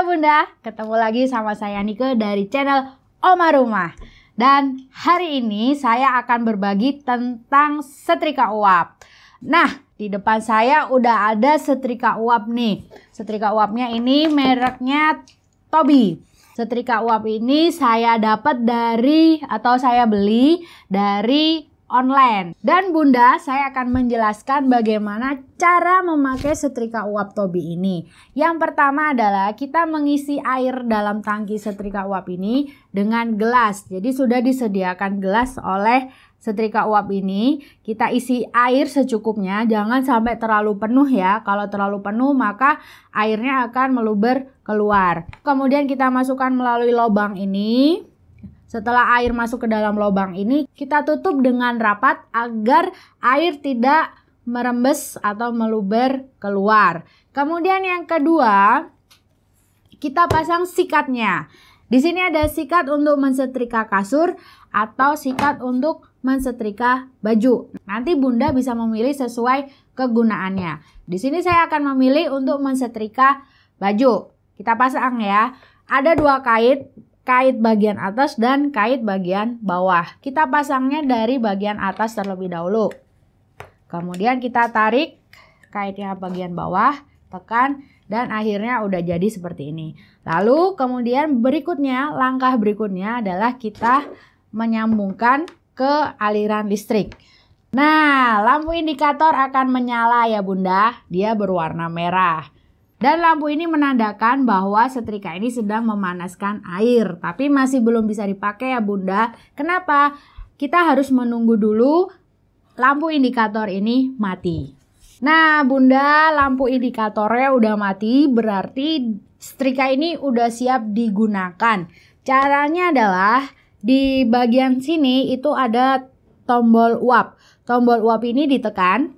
Halo Bunda, ketemu lagi sama saya Nike dari channel Oma Rumah. Dan hari ini saya akan berbagi tentang setrika uap. Nah, di depan saya udah ada setrika uap nih. Setrika uapnya ini mereknya Tobi. Setrika uap ini saya dapat dari atau saya beli dari online. Dan Bunda, saya akan menjelaskan bagaimana cara memakai setrika uap Tobi ini. Yang pertama adalah kita mengisi air dalam tangki setrika uap ini dengan gelas. Jadi sudah disediakan gelas oleh setrika uap ini. Kita isi air secukupnya, jangan sampai terlalu penuh ya. Kalau terlalu penuh maka airnya akan meluber keluar. Kemudian kita masukkan melalui lubang ini setelah air masuk ke dalam lubang ini, kita tutup dengan rapat agar air tidak merembes atau meluber keluar. Kemudian yang kedua, kita pasang sikatnya. Di sini ada sikat untuk mensetrika kasur atau sikat untuk mensetrika baju. Nanti Bunda bisa memilih sesuai kegunaannya. Di sini saya akan memilih untuk mensetrika baju. Kita pasang ya. Ada dua kait kait bagian atas dan kait bagian bawah. Kita pasangnya dari bagian atas terlebih dahulu. Kemudian kita tarik kaitnya bagian bawah, tekan, dan akhirnya udah jadi seperti ini. Lalu kemudian berikutnya, langkah berikutnya adalah kita menyambungkan ke aliran listrik. Nah, lampu indikator akan menyala ya bunda, dia berwarna merah. Dan lampu ini menandakan bahwa setrika ini sedang memanaskan air, tapi masih belum bisa dipakai ya Bunda. Kenapa? Kita harus menunggu dulu lampu indikator ini mati. Nah, Bunda, lampu indikatornya udah mati, berarti setrika ini udah siap digunakan. Caranya adalah di bagian sini itu ada tombol uap. Tombol uap ini ditekan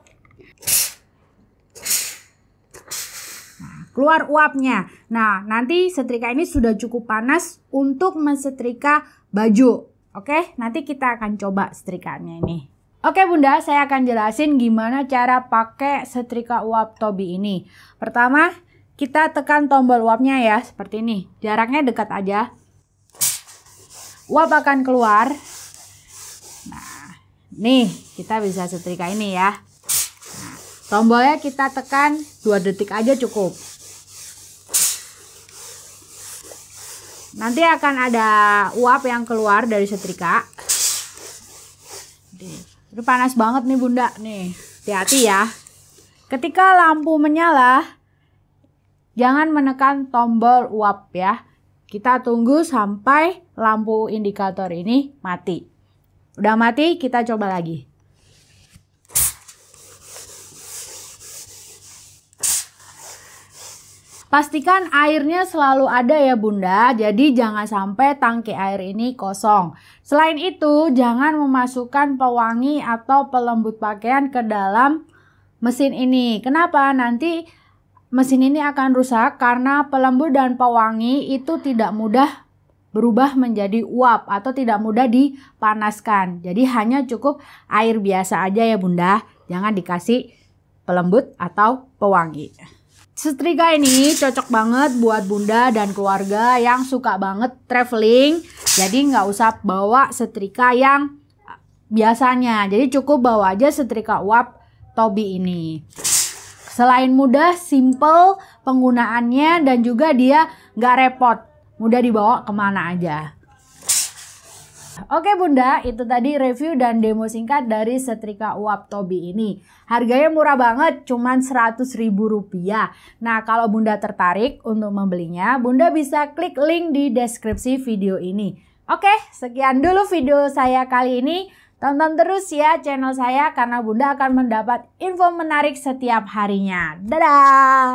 keluar uapnya. Nah, nanti setrika ini sudah cukup panas untuk mensetrika baju. Oke, nanti kita akan coba setrikanya ini. Oke Bunda, saya akan jelasin gimana cara pakai setrika uap Tobi ini. Pertama, kita tekan tombol uapnya ya, seperti ini. Jaraknya dekat aja. Uap akan keluar. Nah, nih kita bisa setrika ini ya. Nah, tombolnya kita tekan dua detik aja cukup. Nanti akan ada uap yang keluar dari setrika. Ini panas banget nih bunda nih. Hati-hati ya. Ketika lampu menyala, jangan menekan tombol uap ya. Kita tunggu sampai lampu indikator ini mati. Udah mati, kita coba lagi. Pastikan airnya selalu ada ya bunda, jadi jangan sampai tangki air ini kosong. Selain itu, jangan memasukkan pewangi atau pelembut pakaian ke dalam mesin ini. Kenapa? Nanti mesin ini akan rusak karena pelembut dan pewangi itu tidak mudah berubah menjadi uap atau tidak mudah dipanaskan. Jadi hanya cukup air biasa aja ya bunda, jangan dikasih pelembut atau pewangi. Setrika ini cocok banget buat bunda dan keluarga yang suka banget traveling. Jadi nggak usah bawa setrika yang biasanya. Jadi cukup bawa aja setrika uap Tobi ini. Selain mudah, simple penggunaannya dan juga dia nggak repot. Mudah dibawa kemana aja. Oke Bunda, itu tadi review dan demo singkat dari setrika uap Tobi ini. Harganya murah banget, cuman ribu rupiah. Nah, kalau Bunda tertarik untuk membelinya, Bunda bisa klik link di deskripsi video ini. Oke, sekian dulu video saya kali ini. Tonton terus ya channel saya karena Bunda akan mendapat info menarik setiap harinya. Dadah!